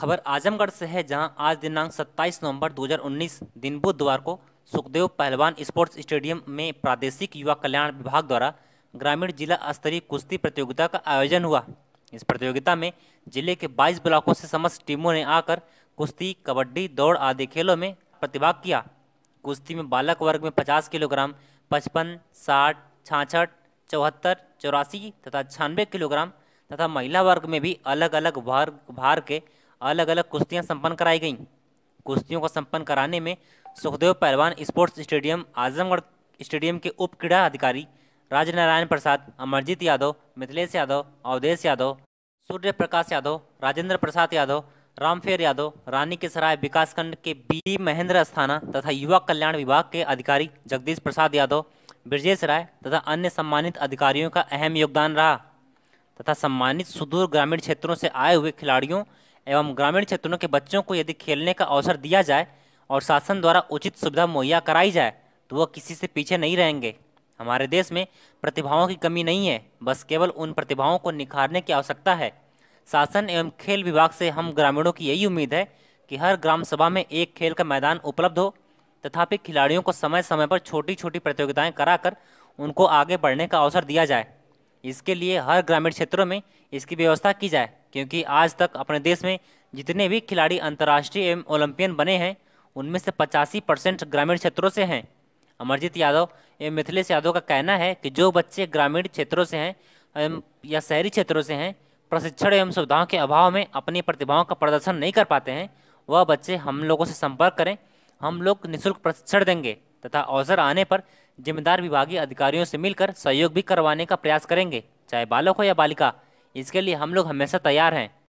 खबर आजमगढ़ से है जहां आज दिनांक 27 नवंबर 2019 दिन बुधवार को सुखदेव पहलवान स्पोर्ट्स स्टेडियम में प्रादेशिक युवा कल्याण विभाग द्वारा ग्रामीण जिला स्तरीय कुश्ती प्रतियोगिता का आयोजन हुआ इस प्रतियोगिता में जिले के 22 ब्लॉकों से समस्त टीमों ने आकर कुश्ती कबड्डी दौड़ आदि खेलों में प्रतिभाग किया कुश्ती में बालक वर्ग में पचास किलोग्राम पचपन साठ छाछठ चौहत्तर चौरासी तथा छियानवे किलोग्राम तथा महिला वर्ग में भी अलग अलग भार भार के अलग अलग कुश्तियाँ संपन्न कराई गईं कुश्तियों को संपन्न कराने में सुखदेव पहलवान स्पोर्ट्स स्टेडियम आजमगढ़ स्टेडियम के उप क्रीड़ा अधिकारी राजनारायण प्रसाद अमरजीत यादव मिथिलेश यादव अवधेश यादव सूर्य प्रकाश यादव राजेंद्र प्रसाद यादव रामफेर यादव रानी के सराय विकासखंड के बी महेंद्र अस्थाना तथा युवा कल्याण विभाग के अधिकारी जगदीश प्रसाद यादव ब्रजेश राय तथा अन्य सम्मानित अधिकारियों का अहम योगदान रहा तथा सम्मानित सुदूर ग्रामीण क्षेत्रों से आए हुए खिलाड़ियों एवं ग्रामीण क्षेत्रों के बच्चों को यदि खेलने का अवसर दिया जाए और शासन द्वारा उचित सुविधा मुहैया कराई जाए तो वह किसी से पीछे नहीं रहेंगे हमारे देश में प्रतिभाओं की कमी नहीं है बस केवल उन प्रतिभाओं को निखारने की आवश्यकता है शासन एवं खेल विभाग से हम ग्रामीणों की यही उम्मीद है कि हर ग्राम सभा में एक खेल का मैदान उपलब्ध हो तथापि खिलाड़ियों को समय समय पर छोटी छोटी प्रतियोगिताएं कराकर उनको आगे बढ़ने का अवसर दिया जाए इसके लिए हर ग्रामीण क्षेत्रों में इसकी व्यवस्था की जाए क्योंकि आज तक अपने देश में जितने भी खिलाड़ी अंतर्राष्ट्रीय एवं ओलंपियन बने हैं उनमें से पचासी परसेंट ग्रामीण क्षेत्रों से हैं अमरजीत यादव एवं मिथिलेश यादव का कहना है कि जो बच्चे ग्रामीण क्षेत्रों से हैं एवं या शहरी क्षेत्रों से हैं प्रशिक्षण एवं सुविधाओं के अभाव में अपनी प्रतिभाओं का प्रदर्शन नहीं कर पाते हैं वह बच्चे हम लोगों से संपर्क करें हम लोग निःशुल्क प्रशिक्षण देंगे तथा अवसर आने पर जिम्मेदार विभागीय अधिकारियों से मिलकर सहयोग भी करवाने का प्रयास करेंगे चाहे बालक हो या बालिका इसके लिए हम लोग हमेशा तैयार हैं